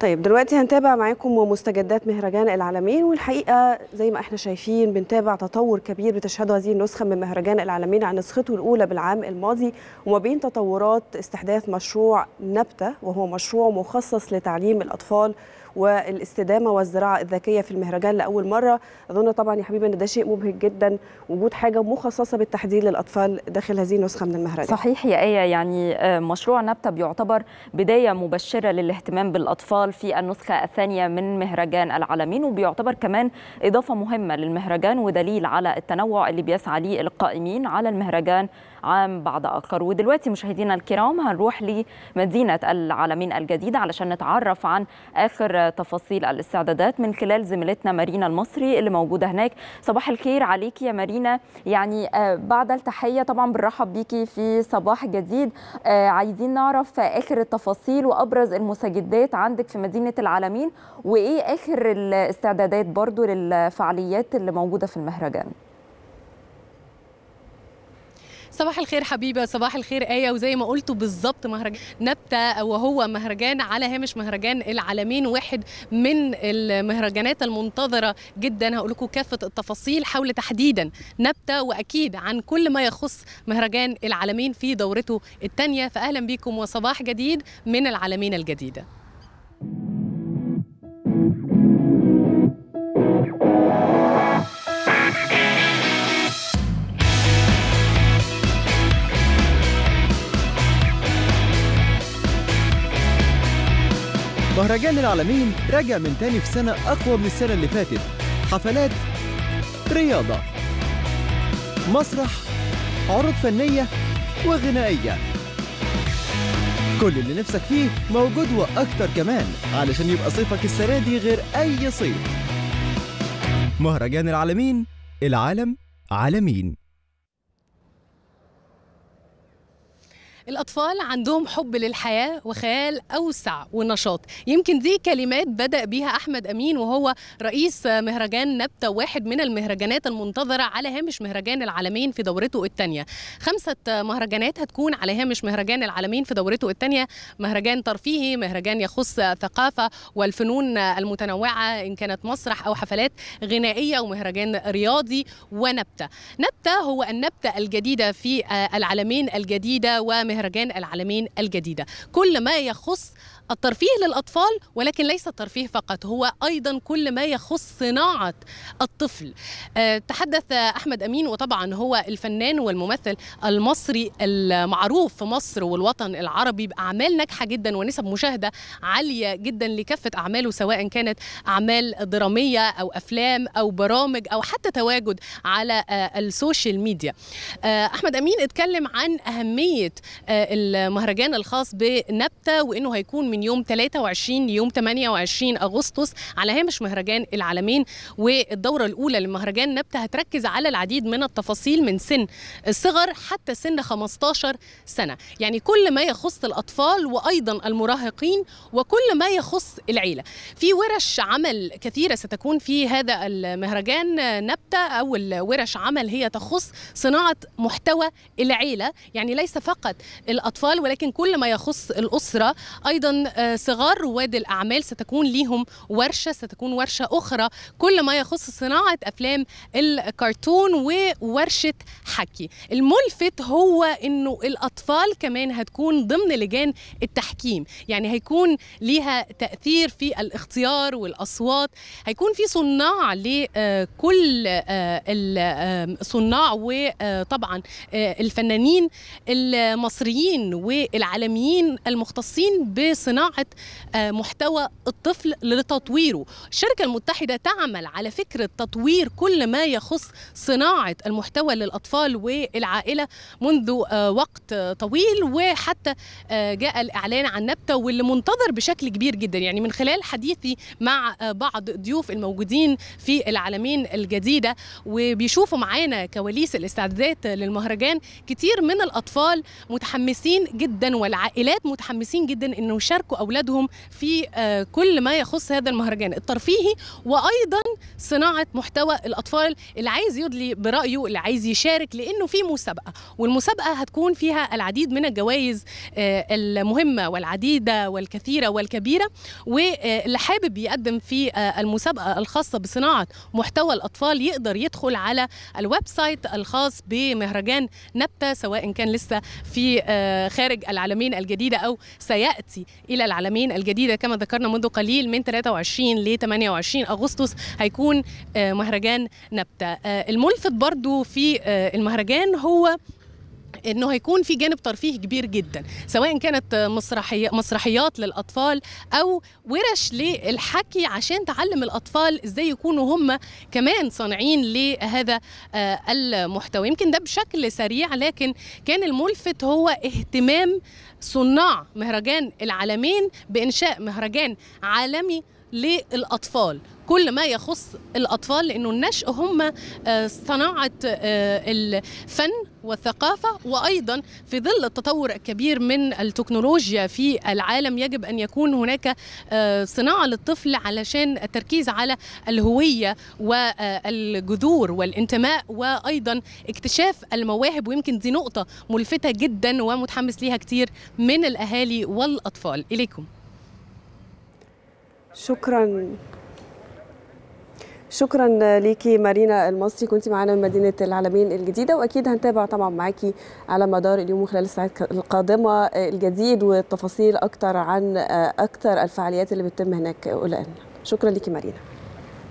طيب دلوقتي هنتابع معاكم مستجدات مهرجان العالمين والحقيقه زي ما احنا شايفين بنتابع تطور كبير بتشهده هذه النسخه من مهرجان العالمين عن نسخته الاولى بالعام الماضي وما بين تطورات استحداث مشروع نبته وهو مشروع مخصص لتعليم الاطفال والاستدامه والزراعه الذكيه في المهرجان لاول مره اظن طبعا يا حبيبي ان ده شيء مبهج جدا وجود حاجه مخصصه بالتحديد للاطفال داخل هذه النسخه من المهرجان صحيح يا ايه يعني آه، مشروع نبته بيعتبر بدايه مبشره للاهتمام بالاطفال في النسخه الثانيه من مهرجان العالمين وبيعتبر كمان اضافه مهمه للمهرجان ودليل على التنوع اللي بيسعى ليه القائمين على المهرجان عام بعد آخر ودلوقتي مشاهدينا الكرام هنروح لمدينة العالمين الجديدة علشان نتعرف عن آخر تفاصيل الاستعدادات من خلال زميلتنا مارينا المصري اللي موجوده هناك صباح الخير عليك يا مارينا يعني آه، بعد التحيه طبعا بنرحب بيكي في صباح جديد آه، عايزين نعرف اخر التفاصيل وابرز المستجدات عندك في مدينه العالمين وايه اخر الاستعدادات برضو للفعاليات اللي موجوده في المهرجان صباح الخير حبيبه صباح الخير ايه وزي ما قلتوا بالظبط مهرجان نبته وهو مهرجان على هامش مهرجان العالمين واحد من المهرجانات المنتظره جدا هقول لكم كافه التفاصيل حول تحديدا نبته واكيد عن كل ما يخص مهرجان العالمين في دورته الثانيه فاهلا بيكم وصباح جديد من العالمين الجديده مهرجان العالمين رجع من تاني في سنة أقوى من السنة اللي فاتت حفلات رياضة مسرح عروض فنية وغنائية كل اللي نفسك فيه موجود وأكتر كمان علشان يبقى صيفك السنة دي غير أي صيف مهرجان العالمين العالم عالمين الأطفال عندهم حب للحياة وخيال أوسع ونشاط يمكن دي كلمات بدأ بيها أحمد أمين وهو رئيس مهرجان نبتة واحد من المهرجانات المنتظرة على هامش مهرجان العالمين في دورته الثانية خمسة مهرجانات هتكون على هامش مهرجان العالمين في دورته الثانية مهرجان ترفيهي مهرجان يخص ثقافة والفنون المتنوعة إن كانت مسرح أو حفلات غنائية ومهرجان رياضي ونبتة نبتة هو النبتة الجديدة في العالمين الجديدة ومهرجان مهرجان العالمين الجديدة كل ما يخص الترفيه للأطفال ولكن ليس الترفيه فقط هو أيضا كل ما يخص صناعة الطفل آه، تحدث أحمد أمين وطبعا هو الفنان والممثل المصري المعروف في مصر والوطن العربي بأعمال ناجحة جدا ونسب مشاهدة عالية جدا لكافة أعماله سواء كانت أعمال درامية أو أفلام أو برامج أو حتى تواجد على آه، السوشيال ميديا آه، أحمد أمين اتكلم عن أهمية المهرجان الخاص بنبتة وإنه هيكون من يوم 23 ليوم 28 أغسطس على هامش مهرجان العالمين والدورة الأولى لمهرجان نبتة هتركز على العديد من التفاصيل من سن الصغر حتى سن 15 سنة يعني كل ما يخص الأطفال وأيضا المراهقين وكل ما يخص العيلة في ورش عمل كثيرة ستكون في هذا المهرجان نبتة او ورش عمل هي تخص صناعة محتوى العيلة يعني ليس فقط الأطفال ولكن كل ما يخص الأسرة أيضا آه، صغار رواد الاعمال ستكون ليهم ورشه ستكون ورشه اخرى كل ما يخص صناعه افلام الكرتون وورشه حكي الملفت هو انه الاطفال كمان هتكون ضمن لجان التحكيم يعني هيكون ليها تاثير في الاختيار والاصوات هيكون في صناع لكل آه، الصناع وطبعا آه، الفنانين المصريين والعالميين المختصين بصناعه صناعة آه، محتوى الطفل لتطويره الشركة المتحدة تعمل على فكرة تطوير كل ما يخص صناعة المحتوى للأطفال والعائلة منذ آه، وقت طويل وحتى آه، جاء الإعلان عن نبتة واللي منتظر بشكل كبير جدا يعني من خلال حديثي مع بعض ضيوف الموجودين في العالمين الجديدة وبيشوفوا معانا كواليس الاستعدادات للمهرجان كتير من الأطفال متحمسين جدا والعائلات متحمسين جدا انه يشاركوا يشاركوا أولادهم في آه، كل ما يخص هذا المهرجان الترفيهي وأيضا صناعة محتوى الأطفال اللي عايز يدلي برأيه اللي عايز يشارك لأنه في مسابقة والمسابقة هتكون فيها العديد من الجوائز آه، المهمة والعديدة والكثيرة والكبيرة واللي حابب يقدم في آه، المسابقة الخاصة بصناعة محتوى الأطفال يقدر يدخل على الويب سايت الخاص بمهرجان نبتة سواء كان لسه في خارج العالمين الجديدة أو سيأتي الى العالمين الجديده كما ذكرنا منذ قليل من 23 ل 28 اغسطس هيكون آه، مهرجان نبته آه، الملفت برضو في آه، المهرجان هو انه هيكون في جانب ترفيه كبير جدا سواء كانت مسرحيه مسرحيات للاطفال او ورش للحكي عشان تعلم الاطفال ازاي يكونوا هم كمان صانعين لهذا آه، المحتوى يمكن ده بشكل سريع لكن كان الملفت هو اهتمام صناع مهرجان العالمين بانشاء مهرجان عالمي للاطفال كل ما يخص الاطفال لانه النشء هم آه، صناعه آه، الفن والثقافه وايضا في ظل التطور الكبير من التكنولوجيا في العالم يجب ان يكون هناك آه، صناعه للطفل علشان التركيز على الهويه والجذور والانتماء وايضا اكتشاف المواهب ويمكن دي نقطه ملفته جدا ومتحمس ليها كتير من الاهالي والاطفال اليكم شكرا شكرا ليكي مارينا المصري كنت معانا من مدينه العالمين الجديده واكيد هنتابع طبعا معاكي على مدار اليوم وخلال الساعات القادمه الجديد والتفاصيل اكتر عن اكتر الفعاليات اللي بتتم هناك الان شكرا ليكي مارينا